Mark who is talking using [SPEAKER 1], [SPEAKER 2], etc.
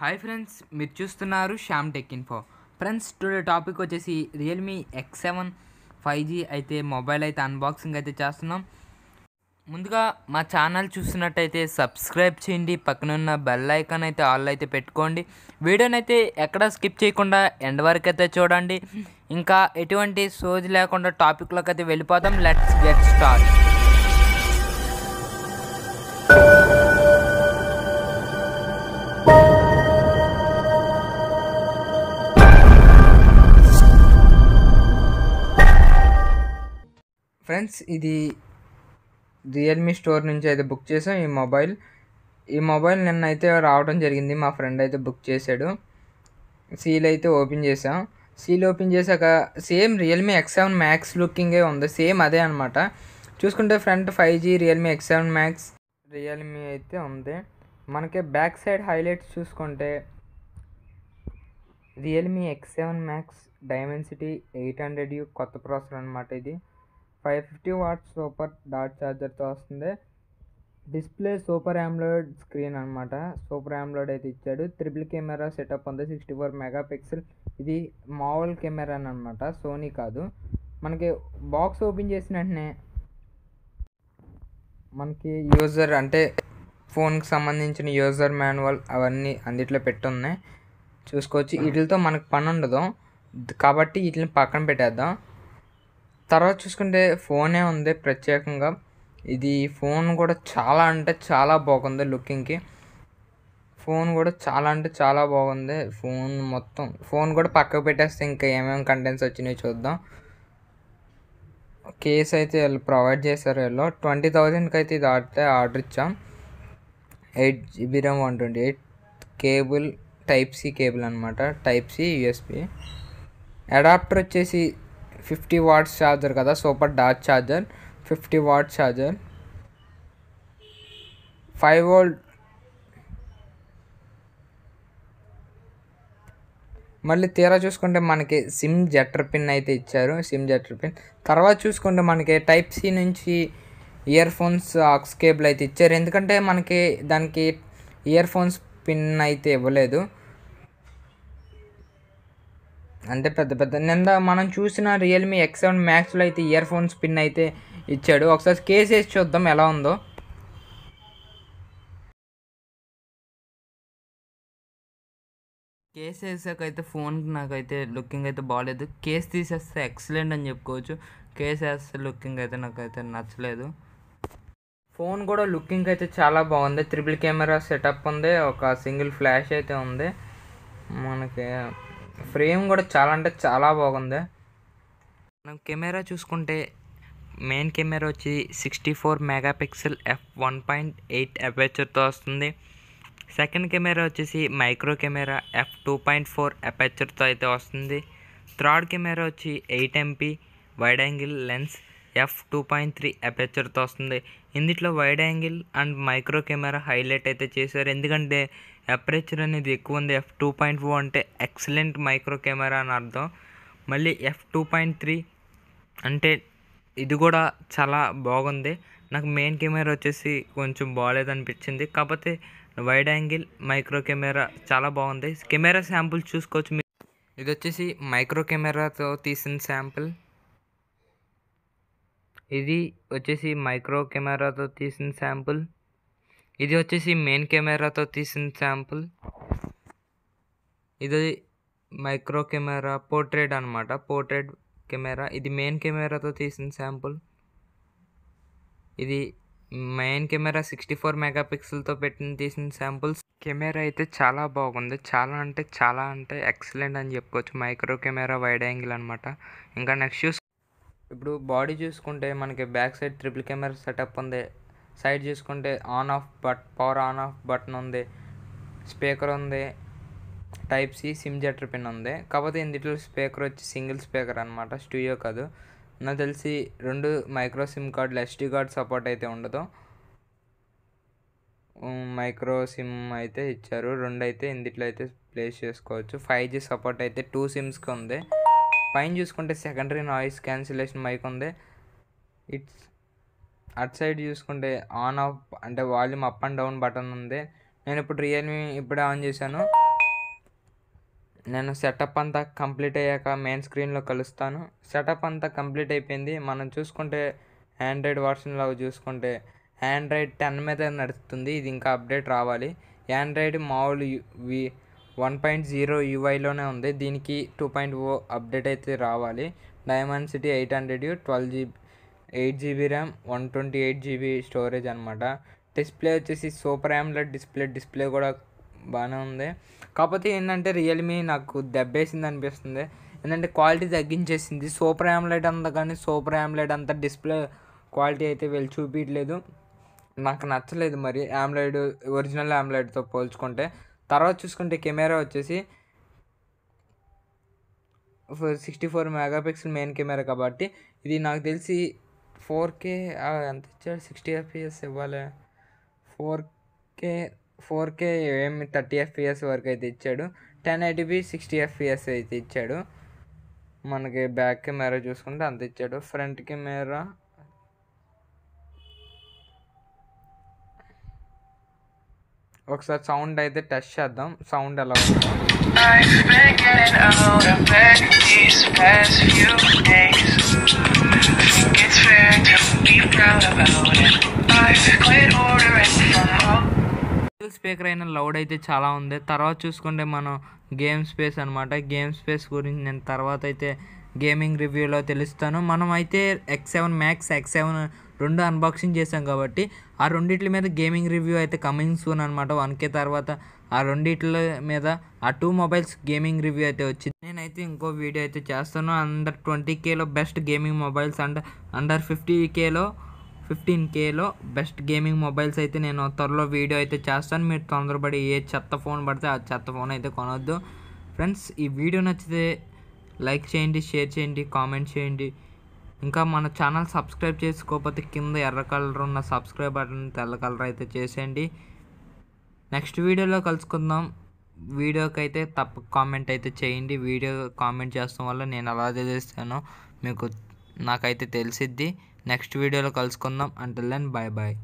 [SPEAKER 1] hi friends మీరు చూస్తున్నారు Shyam tech info friends today topic వచ్చేసి Realme X seven five G అయితే మొబైల్ అయితే అన్బాక్సింగ్ అయితే చేస్తున్నాం ముందుగా మా ఛానల్ చూసినట్టయితే సబ్స్క్రైబ్ చేయండి పక్కన ఉన్న బెల్ ఐకాన్ అయితే ఆల్ అయితే పెట్టుకోండి వీడియోని అయితే ఎక్కడా స్కిప్ చేయకుండా ఎండ్ వరకు అయితే చూడండి ఇంకా ఎటువంటి సోజ్ లేకుండా టాపిక్లోకి అయితే వెళ్ళిపోతాం లెట్స్ గెట్ స్టార్ట్ ఫ్రెండ్స్ ఇది రియల్మీ స్టోర్ నుంచి అయితే బుక్ చేసాం ఈ మొబైల్ ఈ మొబైల్ నిన్న అయితే రావడం జరిగింది మా ఫ్రెండ్ అయితే బుక్ చేశాడు సీల్ అయితే ఓపెన్ చేసాం సీల్ ఓపెన్ చేశాక same Realme X seven Max లుకింగే ఉంది సేమ్ అదే అనమాట చూసుకుంటే front five G Realme X seven Max Realme అయితే ఉంది మనకి బ్యాక్ సైడ్ హైలైట్స్ చూసుకుంటే Realme X seven Max Dimensity eight hundred U కొత్త ప్రాసెసర్ అనమాట ఇది five fifty watts super dot ఛార్జర్తో వస్తుంది డిస్ప్లే సూపర్ ఆమ్లోయిడ్ స్క్రీన్ అనమాట సూపర్ ఆమ్లోయిడ్ అయితే ఇచ్చాడు ట్రిపుల్ కెమెరా సెటప్ ఉంది సిక్స్టీ ఫోర్ మెగా పిక్సెల్ ఇది మామూలు కెమెరా అని అనమాట సోనీ కాదు మనకి బాక్స్ ఓపెన్ చేసిన వెంటనే మనకి యూజర్ అంటే ఫోన్కి సంబంధించిన యూజర్ మాన్యువల్ అవన్నీ అందిట్లో పెట్టున్నాయి చూసుకోవచ్చు వీటితో మనకు పని ఉండదు కాబట్టి వీటిని పక్కన పెట్టేద్దాం తర్వాత చూసుకుంటే ఫోనే ఉంది ప్రత్యేకంగా ఇది ఫోన్ కూడా చాలా అంటే చాలా బాగుంది లుకింగ్కి ఫోన్ కూడా చాలా అంటే చాలా బాగుంది ఫోన్ మొత్తం ఫోన్ కూడా పక్కకు పెట్టేస్తే ఇంకా ఏమేమి కంటెంట్స్ వచ్చినాయి చూద్దాం కేస్ అయితే వీళ్ళు ప్రొవైడ్ చేశారు వీళ్ళు ట్వంటీ థౌజండ్కి అయితే ఇది ఆడితే ఆర్డర్ ఇచ్చాం eight GB RAM one twenty eight cable type C cable అనమాట టైప్ సి యూఎస్బి అడాప్టర్ వచ్చేసి ఫిఫ్టీ వాట్స్ ఛార్జర్ కదా super dot charger fifty watt charger five volt మళ్ళీ తీరా చూసుకుంటే మనకి సిమ్ జెటర్ పిన్ అయితే ఇచ్చారు సిమ్ జెటర్ పిన్ తర్వాత చూసుకుంటే మనకి టైప్ సి నుంచి ఇయర్ ఫోన్స్ ఆక్స్ కేబుల్ అయితే ఇచ్చారు ఎందుకంటే మనకి దానికి ఇయర్ ఫోన్స్ పిన్ అయితే ఇవ్వలేదు అంటే పెద్ద పెద్ద నిన్న మనం చూసిన రియల్మీ ఎక్స్ సెవెన్ మ్యాక్స్లో అయితే ఇయర్ ఫోన్స్ పిన్ అయితే ఇచ్చాడు ఒకసారి కేస్ వేసి చూద్దాం ఎలా ఉందో కేస్ వేసాక అయితే ఫోన్కి నాకైతే లుకింగ్ అయితే బాగాలేదు కేస్ తీసేస్తే ఎక్సలెంట్ అని చెప్పుకోవచ్చు కేస్ వేస్తే లుకింగ్ అయితే నాకైతే నచ్చలేదు ఫోన్ కూడా లుకింగ్ అయితే చాలా బాగుంది త్రిపుల్ కెమెరా సెటప్ ఉంది ఒక సింగిల్ ఫ్లాష్ అయితే ఉంది మనకి ఫ్రేమ్ కూడా చాలా అంటే చాలా బాగుంది మనం కెమెరా చూసుకుంటే మెయిన్ కెమెరా వచ్చి sixty four mega pixel F one point eight అపేచర్తో వస్తుంది సెకండ్ కెమెరా వచ్చేసి micro camera F two point four అపేచర్తో అయితే వస్తుంది థర్డ్ కెమెరా వచ్చి eight MP wide angle lens F two point three అపెచర్తో వస్తుంది ఇందులో wide angle and micro camera highlight అయితే చేశారు ఎందుకంటే అపరేచర్ అనేది ఎక్కువ ఉంది ఎఫ్ టూ పాయింట్ ఫోర్ అంటే ఎక్సలెంట్ మైక్రో కెమెరా అని అర్థం మళ్ళీ ఎఫ్ టూ పాయింట్ త్రీ అంటే ఇది కూడా చాలా బాగుంది నాకు మెయిన్ కెమెరా వచ్చేసి కొంచెం బాగాలేదు అనిపించింది కాకపోతే వైడ్ యాంగిల్ మైక్రో కెమెరా చాలా బాగుంది కెమెరా శాంపుల్ చూసుకోవచ్చు మీరు ఇది వచ్చేసి మైక్రో కెమెరాతో తీసిన శాంపుల్ ఇది వచ్చేసి మైక్రో కెమెరాతో తీసిన శాంపుల్ ఇది వచ్చేసి మెయిన్ కెమెరాతో తీసిన శాంపుల్ ఇది మైక్రో కెమెరా పోర్ట్రేట్ అనమాట పోర్ట్రేట్ కెమెరా ఇది మెయిన్ కెమెరాతో తీసిన శాంపుల్ ఇది మెయిన్ కెమెరా సిక్స్టీ ఫోర్ మెగాపిక్సెల్తో పెట్టిన తీసిన శాంపుల్స్ కెమెరా అయితే చాలా బాగుంది చాలా అంటే చాలా అంటే ఎక్సలెంట్ అని చెప్పుకోవచ్చు మైక్రో కెమెరా వైడ్ యాంగిల్ అనమాట ఇంకా నెక్స్ట్ ఇప్పుడు బాడీ చూసుకుంటే మనకి back side triple camera setup ఉంది సైడ్ చూసుకుంటే on off but power on off button ఉంది స్పీకర్ ఉంది type C SIM ejector pin ఉంది కాకపోతే ఇందులో స్పీకర్ వచ్చి సింగిల్ స్పీకర్ అనమాట స్టూడియో కాదు నాకు తెలిసి రెండు మైక్రో సిమ్ కార్డులు ఎస్డి కార్డ్ సపోర్ట్ అయితే ఉండదు మైక్రో సిమ్ అయితే ఇచ్చారు రెండు అయితే ఇందులో అయితే ప్లేస్ చేసుకోవచ్చు ఫైవ్ జీ సపోర్ట్ అయితే టూ సిమ్స్కి ఉంది పైన చూసుకుంటే సెకండరీ నాయిస్ క్యాన్సిలేషన్ మైక్ ఉంది ఇట్స్ అట్ సైడ్ చూసుకుంటే ఆన్ ఆఫ్ అంటే volume up and down button ఉంది నేను ఇప్పుడు రియల్మీ ఇప్పుడే ఆన్ చేశాను నేను సెటప్ అంతా కంప్లీట్ అయ్యాక మెయిన్ స్క్రీన్లో కలుస్తాను సెటప్ అంతా కంప్లీట్ అయిపోయింది మనం చూసుకుంటే ఆండ్రాయిడ్ వర్షన్లో చూసుకుంటే ఆండ్రాయిడ్ టెన్ మీద నడుస్తుంది ఇది ఇంకా అప్డేట్ రావాలి ఆండ్రాయిడ్ మామూలు వి వన్ పాయింట్ జీరో యూఐలోనే ఉంది దీనికి టూ పాయింట్ ఓ అప్డేట్ అయితే రావాలి Dimensity eight hundred twelve GB eight GB RAM one twenty eight GB storage అనమాట డిస్ప్లే వచ్చేసి సూపర్ యామ్ల డిస్ప్లే డిస్ప్లే కూడా బాగానే ఉంది కాకపోతే ఏంటంటే రియల్మీ నాకు దెబ్బేసింది అనిపిస్తుంది ఏంటంటే క్వాలిటీ తగ్గించేసింది సూపర్ యామ్లైట్ అంతా కానీ సూపర్ యామ్లైట్ అంతా డిస్ప్లే క్వాలిటీ అయితే వెళ్ళి చూపించట్లేదు నాకు నచ్చలేదు మరి యామ్లైడ్ ఒరిజినల్ యామ్లైడ్తో పోల్చుకుంటే తర్వాత చూసుకుంటే కెమెరా వచ్చేసి sixty four megapixel main camera కాబట్టి ఇది నాకు తెలిసి ఫోర్ కే ఎంత ఇచ్చాడు సిక్స్టీ ఎఫ్పిఎస్ ఇవ్వాలి ఫోర్ కే ఫోర్ కే ఏమి థర్టీ ఎఫ్పిఎస్ వరకు అయితే ఇచ్చాడు టెన్ ఎయిటీబీ సిక్స్టీ ఎఫ్పిఎస్ అయితే ఇచ్చాడు మనకి బ్యాక్ కెమెరా చూసుకుంటే అంత ఇచ్చాడు ఫ్రంట్ కెమెరా ఒకసారి సౌండ్ అయితే టెస్ట్ చేద్దాం సౌండ్ ఎలా స్పీకర్ అయిన లౌడ్ అయితే చాలా ఉంది తర్వాత చూసుకుంటే మనం గేమ్ స్పేస్ అనమాట గేమ్ స్పేస్ గురించి నేను తర్వాత అయితే గేమింగ్ రివ్యూలో తెలుస్తాను మనం అయితే X seven Max X seven రెండు అన్బాక్సింగ్ చేశాం కాబట్టి ఆ రెండిట్ల మీద గేమింగ్ రివ్యూ అయితే కమింగ్ సూన్ అనమాట వన్కే తర్వాత ఆ రెండిట్ల మీద ఆ టూ మొబైల్స్ గేమింగ్ రివ్యూ అయితే వచ్చింది నేనైతే ఇంకో వీడియో అయితే చేస్తాను అండర్ ట్వంటీ కేలో best gaming mobiles and under fifty కేలో ఫిఫ్టీన్ కేలో బెస్ట్ గేమింగ్ మొబైల్స్ అయితే నేను త్వరలో వీడియో అయితే చేస్తాను మీరు తొందరపడి ఏ చెత్త ఫోన్ పడితే ఆ చెత్త ఫోన్ అయితే కొనొద్దు ఫ్రెండ్స్ ఈ వీడియో నచ్చితే లైక్ చేయండి షేర్ చేయండి కామెంట్ చేయండి ఇంకా మన ఛానల్ సబ్స్క్రైబ్ చేసుకోకపోతే కింద ఎర్ర కలర్ ఉన్న సబ్స్క్రైబ్ బటన్ తెల్ల కలర్ అయితే చేసేయండి నెక్స్ట్ వీడియోలో కలుసుకుందాం వీడియోకి అయితే తప్ప కామెంట్ అయితే చేయండి వీడియో కామెంట్ చేస్తాం వల్ల నేను అలా చేస్తాను మీకు నాకైతే తెలిసిద్ది నెక్స్ట్ వీడియోలో కలుసుకుందాం అంటే దెన్ బాయ్ బాయ్